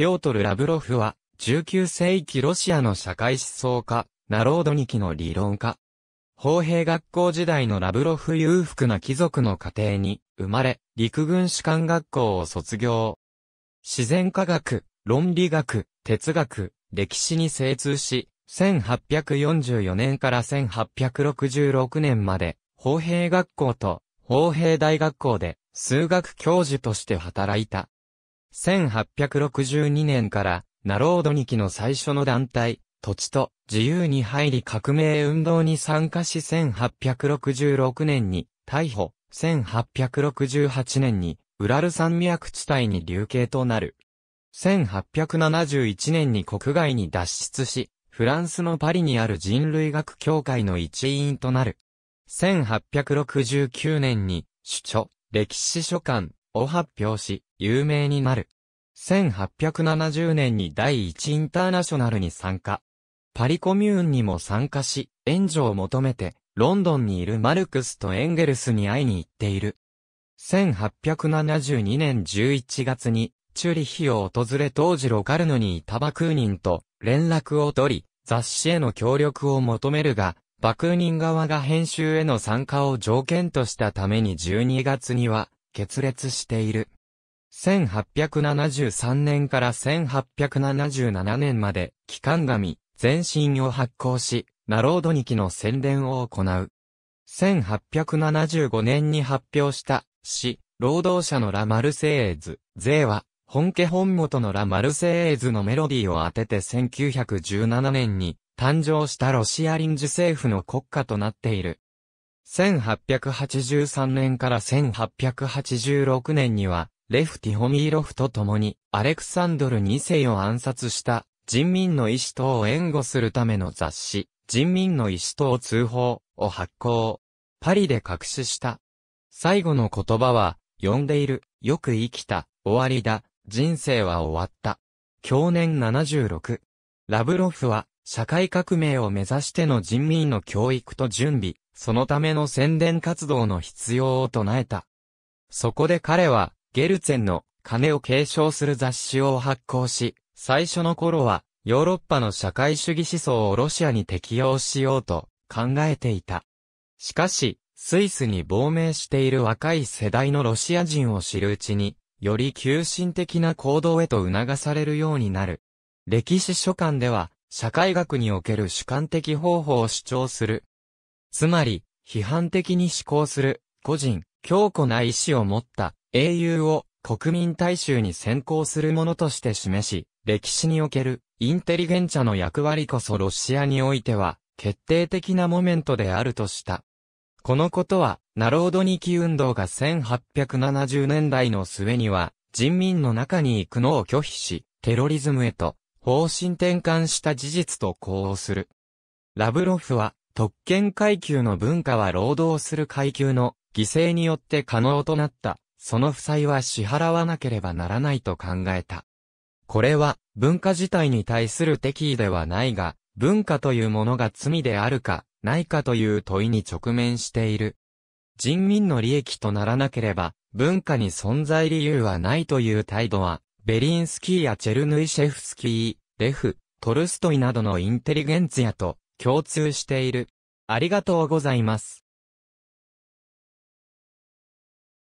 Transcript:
ピョートル・ラブロフは、19世紀ロシアの社会思想家、ナロードニキの理論家。砲兵学校時代のラブロフ裕福な貴族の家庭に生まれ、陸軍士官学校を卒業。自然科学、論理学、哲学、歴史に精通し、1844年から1866年まで、砲兵学校と砲兵大学校で数学教授として働いた。1862年から、ナロードニキの最初の団体、土地と自由に入り革命運動に参加し1866年に逮捕、1868年にウラル山脈地帯に流刑となる。1871年に国外に脱出し、フランスのパリにある人類学協会の一員となる。1869年に、主長、歴史書館、を発表し、有名になる。1870年に第一インターナショナルに参加。パリコミューンにも参加し、援助を求めて、ロンドンにいるマルクスとエンゲルスに会いに行っている。1872年11月に、チュリヒを訪れ当時ロカルヌにいたバクーニンと連絡を取り、雑誌への協力を求めるが、バクーニン側が編集への参加を条件としたために12月には、決裂している。1873年から1877年まで、機関紙、全身を発行し、ナロードニキの宣伝を行う。1875年に発表した、詩、労働者のラ・マルセイエズ、税は、本家本元のラ・マルセイエズのメロディーを当てて1917年に、誕生したロシア臨時政府の国家となっている。1883年から1886年には、レフティホミーロフと共に、アレクサンドル2世を暗殺した、人民の意志等を援護するための雑誌、人民の意志等通報を発行。パリで隠しした。最後の言葉は、呼んでいる、よく生きた、終わりだ、人生は終わった。去年76。ラブロフは、社会革命を目指しての人民の教育と準備、そのための宣伝活動の必要を唱えた。そこで彼は、ゲルツェンの金を継承する雑誌を発行し、最初の頃は、ヨーロッパの社会主義思想をロシアに適用しようと考えていた。しかし、スイスに亡命している若い世代のロシア人を知るうちに、より急進的な行動へと促されるようになる。歴史書館では、社会学における主観的方法を主張する。つまり、批判的に思考する、個人、強固な意志を持った英雄を国民大衆に先行するものとして示し、歴史におけるインテリゲンチャの役割こそロシアにおいては決定的なモメントであるとした。このことは、ナロードニキ運動が1870年代の末には人民の中に行くのを拒否し、テロリズムへと方針転換した事実と呼応する。ラブロフは、特権階級の文化は労働する階級の犠牲によって可能となった、その負債は支払わなければならないと考えた。これは文化自体に対する敵意ではないが、文化というものが罪であるか、ないかという問いに直面している。人民の利益とならなければ、文化に存在理由はないという態度は、ベリンスキーやチェルヌイシェフスキー、レフ、トルストイなどのインテリゲンツヤと共通している。ありがとうございます。